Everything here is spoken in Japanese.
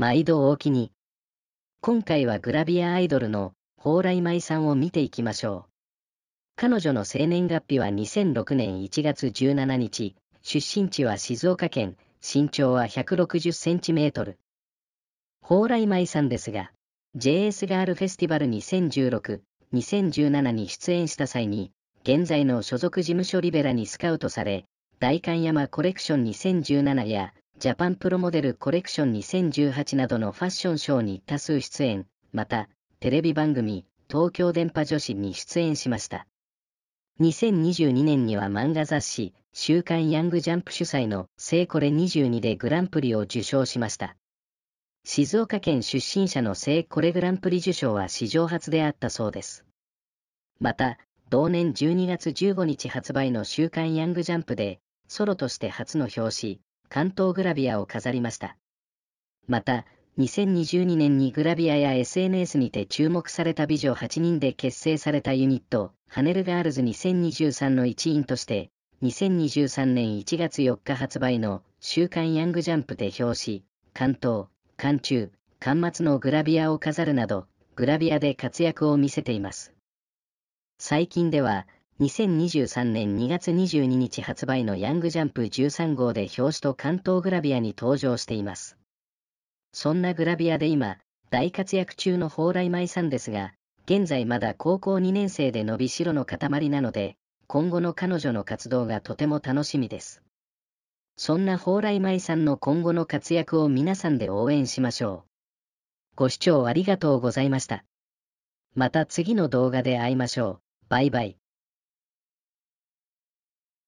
毎度おおきに。今回はグラビアアイドルの蓬莱舞さんを見ていきましょう。彼女の生年月日は2006年1月17日、出身地は静岡県、身長は160センチメートル。蓬莱舞さんですが、JS ガールフェスティバル2016、2017に出演した際に、現在の所属事務所リベラにスカウトされ、大観山コレクション2017やジャパンプロモデルコレクション2018などのファッションショーに多数出演、また、テレビ番組、東京電波女子に出演しました。2022年には漫画雑誌、週刊ヤングジャンプ主催の聖これ22でグランプリを受賞しました。静岡県出身者の聖これグランプリ受賞は史上初であったそうです。また、同年12月15日発売の週刊ヤングジャンプで、ソロとして初の表紙、関東グラビアを飾りました。また、2022年にグラビアや SNS にて注目された美女8人で結成されたユニット、ハネルガールズ2023の一員として、2023年1月4日発売の週刊ヤングジャンプで表紙、関東、関中、関末のグラビアを飾るなど、グラビアで活躍を見せています。最近では、2023年2月22日発売のヤングジャンプ13号で表紙と関東グラビアに登場しています。そんなグラビアで今、大活躍中の蓬莱舞さんですが、現在まだ高校2年生で伸びしろの塊なので、今後の彼女の活動がとても楽しみです。そんな蓬莱舞さんの今後の活躍を皆さんで応援しましょう。ご視聴ありがとうございました。また次の動画で会いましょう。バイバイ。